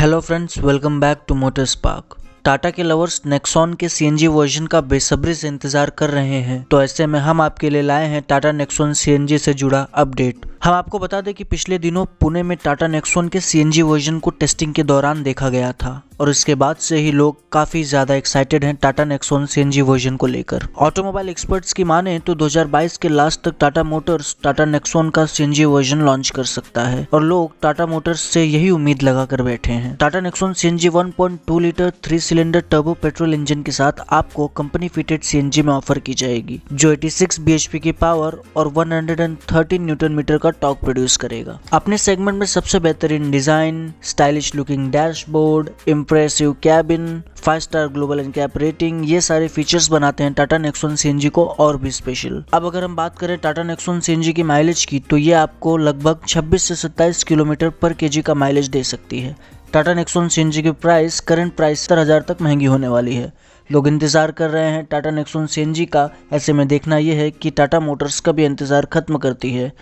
hello friends welcome back to motor spark Tata के lovers Nexon के CNG version का बेसब्री से इंतजार कर रहे हैं तो ऐसे में हम आपके लिए लाए हैं टाटा नेक्सॉन सीएनजी से जुड़ा अपडेट हम आपको बता दें कि पिछले दिनों पुणे में टाटा नेक्सॉन के सीएनजी वर्जन को टेस्टिंग के दौरान देखा गया था और इसके बाद से ही लोग काफ़ी ज़्यादा एक्साइटेड हैं टाटा नेक्सोन सीएनजी वर्जन को लेकर ऑटोमोबाइल एक्सपर्ट्स की माने तो 2022 के लास्ट तक टाटा मोटर्स टाटा नेक्सोन का सीएनजी वर्जन लॉन्च कर सकता है और लोग टाटा मोटर्स से यही उम्मीद लगाकर बैठे हैं Tata Nexon CNG 1.2 litre three cylinder turbo petrol engine के साथ आपको कंपनी फिटेड सीएनजी में ऑफर की जाएगी जो एटी सिक्स की पावर और वन न्यूटन मीटर का टॉक प्रोड्यूस करेगा अपने सेगमेंट में सबसे बेहतरीन design stylish looking dashboard impressive cabin five star global cap rating ये सारे फीचर्स बनाते हैं टाटा नेक्सोन सी को और भी स्पेशल अब अगर हम बात करें टाटा नेक्सोन सी की माइलेज की तो ये आपको लगभग 26 से 27 किलोमीटर पर के का माइलेज दे सकती है टाटा नेक्सोन सी की प्राइस करंट प्राइस सत्तर हज़ार तक महंगी होने वाली है लोग इंतज़ार कर रहे हैं टाटा नेक्सोन सी का ऐसे में देखना यह है कि टाटा मोटर्स का भी इंतज़ार खत्म करती है